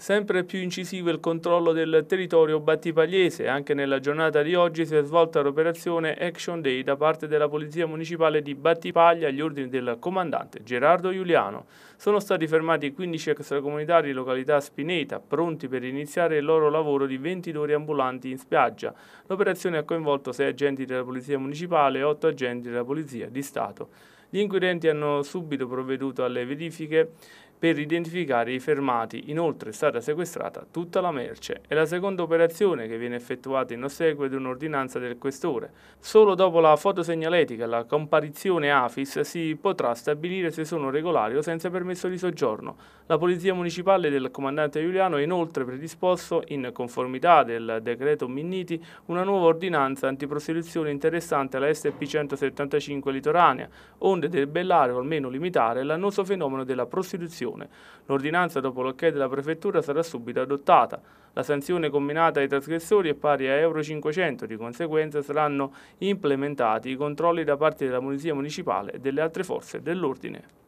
Sempre più incisivo il controllo del territorio battipagliese. Anche nella giornata di oggi si è svolta l'operazione Action Day da parte della Polizia Municipale di Battipaglia agli ordini del comandante Gerardo Giuliano. Sono stati fermati 15 extracomunitari di località Spineta, pronti per iniziare il loro lavoro di 20 ore ambulanti in spiaggia. L'operazione ha coinvolto 6 agenti della Polizia Municipale e 8 agenti della Polizia di Stato. Gli inquirenti hanno subito provveduto alle verifiche per identificare i fermati. Inoltre è stata sequestrata tutta la merce. È la seconda operazione che viene effettuata in ossequio ad un'ordinanza del questore. Solo dopo la fotosegnaletica e la comparizione AFIS si potrà stabilire se sono regolari o senza permesso di soggiorno. La Polizia Municipale del Comandante Giuliano ha inoltre predisposto, in conformità del decreto Minniti, una nuova ordinanza antiprostituzione interessante alla SP 175 litoranea, onde debellare o almeno limitare l'annoso fenomeno della prostituzione sanzione. L'ordinanza, dopo l'ok della prefettura, sarà subito adottata. La sanzione combinata ai trasgressori è pari a Euro 500, di conseguenza saranno implementati i controlli da parte della Polizia Municipale e delle altre forze dell'ordine.